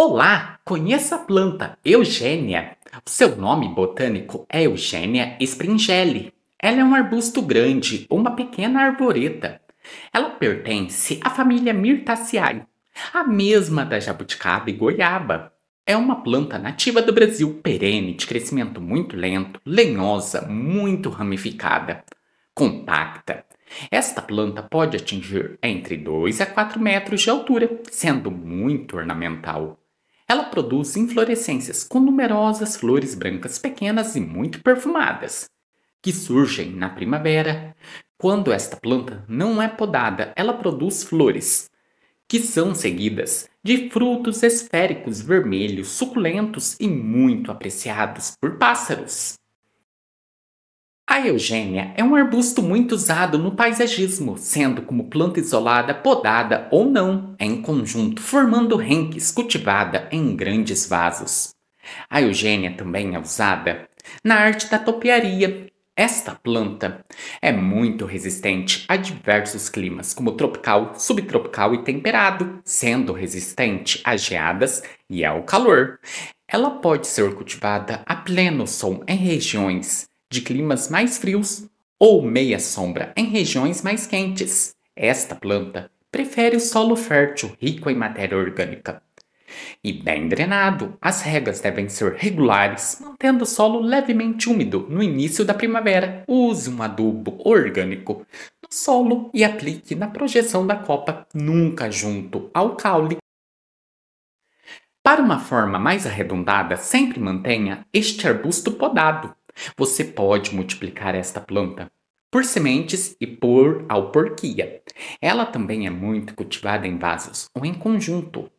Olá, conheça a planta Eugênia. O seu nome botânico é Eugênia springeli. Ela é um arbusto grande, uma pequena arboreta. Ela pertence à família Myrtaceae, a mesma da jabuticaba e goiaba. É uma planta nativa do Brasil, perene, de crescimento muito lento, lenhosa, muito ramificada, compacta. Esta planta pode atingir entre 2 a 4 metros de altura, sendo muito ornamental. Ela produz inflorescências com numerosas flores brancas pequenas e muito perfumadas, que surgem na primavera. Quando esta planta não é podada, ela produz flores, que são seguidas de frutos esféricos vermelhos, suculentos e muito apreciados por pássaros. A Eugênia é um arbusto muito usado no paisagismo, sendo como planta isolada, podada ou não, em conjunto, formando renques cultivada em grandes vasos. A Eugênia também é usada na arte da topiaria. Esta planta é muito resistente a diversos climas, como tropical, subtropical e temperado, sendo resistente a geadas e ao calor. Ela pode ser cultivada a pleno sol em regiões de climas mais frios ou meia sombra em regiões mais quentes. Esta planta prefere o solo fértil rico em matéria orgânica. E bem drenado, as regas devem ser regulares, mantendo o solo levemente úmido no início da primavera. Use um adubo orgânico no solo e aplique na projeção da copa, nunca junto ao caule. Para uma forma mais arredondada, sempre mantenha este arbusto podado, você pode multiplicar esta planta por sementes e por alporquia. Ela também é muito cultivada em vasos ou em conjunto,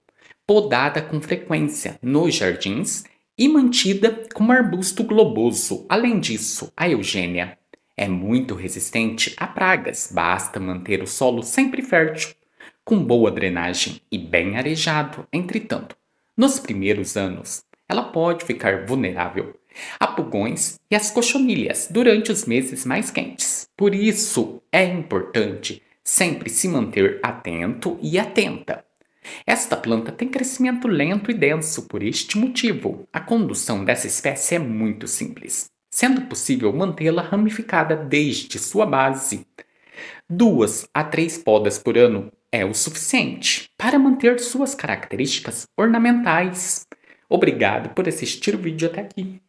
podada com frequência nos jardins e mantida como arbusto globoso. Além disso, a Eugênia é muito resistente a pragas, basta manter o solo sempre fértil, com boa drenagem e bem arejado, entretanto. Nos primeiros anos, ela pode ficar vulnerável a pulgões e as cochonilhas durante os meses mais quentes. Por isso, é importante sempre se manter atento e atenta. Esta planta tem crescimento lento e denso por este motivo. A condução dessa espécie é muito simples, sendo possível mantê-la ramificada desde sua base. Duas a três podas por ano é o suficiente para manter suas características ornamentais Obrigado por assistir o vídeo até aqui.